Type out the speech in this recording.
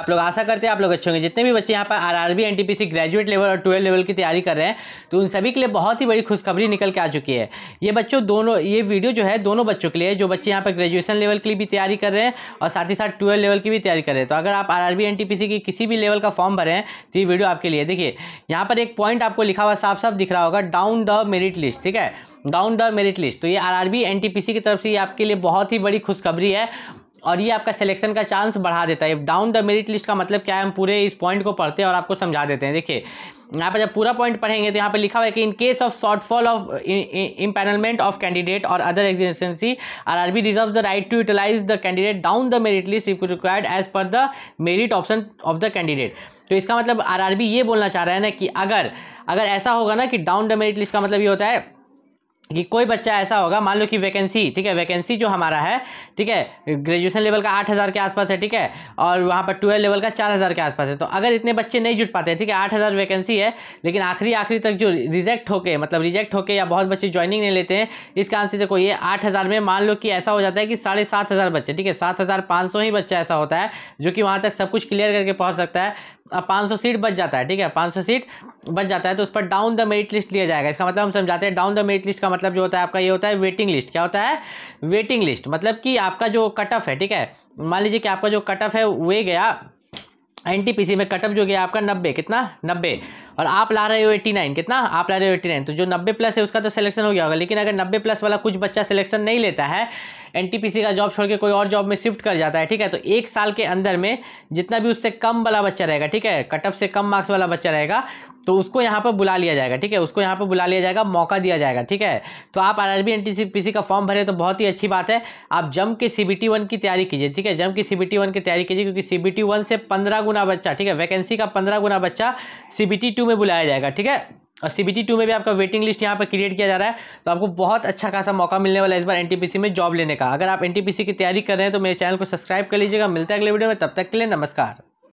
आप लोग आशा करते हैं आप लोग अच्छे होंगे जितने भी बच्चे यहाँ पर आरआरबी एनटीपीसी ग्रेजुएट लेवल और ट्वेल्व लेवल की तैयारी कर रहे हैं तो उन सभी के लिए बहुत ही बड़ी खुशखबरी निकल के आ चुकी है ये बच्चों दोनों ये वीडियो जो है दोनों बच्चों के लिए जो बच्चे यहाँ पर ग्रेजुएशन लेवल के लिए भी तैयारी कर रहे हैं और साथ ही साथ ट्वेल्व लेवल की भी तैयारी कर रहे हैं तो अगर आप आर आर की किसी भी लेवल का फॉर्म भरे हैं तो ये वीडियो आपके लिए देखिए यहाँ पर एक पॉइंट आपको लिखा हुआ साफ साफ दिख रहा होगा डाउन द मेरिट लिस्ट ठीक है डाउन द मेरिट लिस्ट तो ये पी सी की तरफ से ये आपके लिए बहुत ही बड़ी खुशखबरी है और ये आपका सिलेक्शन का चांस बढ़ा देता है डाउन द मेरिट लिस्ट का मतलब क्या है हम पूरे इस पॉइंट को पढ़ते हैं और आपको समझा देते हैं देखिए यहाँ पर जब पूरा पॉइंट पढ़ेंगे तो यहाँ पर लिखा हुआ है कि in case of shortfall of empanelment of candidate और other agency R R B reserve the right to utilize the candidate down the merit list if required as per the merit option of the candidate तो इसका मतलब are R B ये बोलना चाह रहा है ना कि अगर अगर ऐसा होगा ना कि डाउन द मेरिट लिस्ट का मतलब ये होता है कि कोई बच्चा ऐसा होगा मान लो कि वैकेंसी ठीक है वैकेंसी जो हमारा है ठीक है ग्रेजुएशन लेवल का आठ हज़ार के आसपास है ठीक है और वहाँ पर ट्वेल्व लेवल का चार हज़ार के आसपास है तो अगर इतने बच्चे नहीं जुट पाते ठीक है आठ हज़ार वैकेंसी है लेकिन आखिरी आखिरी तक जो रिजेक्ट होके मतलब रिजेक्ट होके या बहुत बच्चे ज्वाइनिंग नहीं लेते हैं इस कारण से देखो ये आठ हज़ार में मान लो कि ऐसा हो जाता है कि साढ़े सात हज़ार बच्चे ठीक है सात हज़ार पाँच सौ ही बच्चा ऐसा होता है जो कि वहाँ तक सब कुछ क्लियर करके पहुँच सकता है अब पाँच सौ सीट बच जाता है ठीक है पाँच सौ सीट बन जाता है तो उस पर डाउन द मेरिट लिस्ट लिया जाएगा इसका मतलब हम समझाते हैं डाउन द मेरिट लिस्ट का मतलब जो होता है आपका ये होता है वेटिंग लिस्ट क्या होता है वेटिंग लिस्ट मतलब कि आपका जो कट ऑफ है ठीक है मान लीजिए कि आपका जो कट ऑफ है वे गया एन में कटअप जो गया आपका नब्बे कितना नब्बे और आप ला रहे हो एट्टी नाइन कितना आप ला रहे हो एट्टी नाइन तो जो नब्बे प्लस है उसका तो सिलेक्शन हो गया होगा लेकिन अगर नब्बे प्लस वाला कुछ बच्चा सिलेक्शन नहीं लेता है एनटीपीसी का जॉब छोड़ के कोई और जॉब में शिफ्ट कर जाता है ठीक है तो एक साल के अंदर में जितना भी उससे कम वाला बच्चा रहेगा ठीक है कटअप से कम मार्क्स वाला बच्चा रहेगा तो उसको यहाँ पर बुला लिया जाएगा ठीक है उसको यहाँ पर बुला लिया जाएगा मौका दिया जाएगा ठीक है तो आप आर सी का फॉर्म भरे तो बहुत ही अच्छी बात है आप जम के सी बी टी वन की तैयारी कीजिए ठीक है जम के सी बी टी वन की तैयारी कीजिए क्योंकि सी बी टी वन से पंद्रह गुना बच्चा ठीक है वैकेंसी का पंद्रह गुना बच्चा C B T two two में बुलाया जाएगा ठीक है और सी बी टू में भी आपका वेटिंग लिस्ट यहाँ पर क्रिएट किया जा रहा है तो आपको बहुत अच्छा खासा मौका मिलने वाला है इस बार एन में जॉब लेने का अगर आप एन की तैयारी कर रहे हैं तो मेरे चैनल को सब्सक्राइब कर लीजिएगा मिलता है अगले वीडियो में तब तक के लिए नमस्कार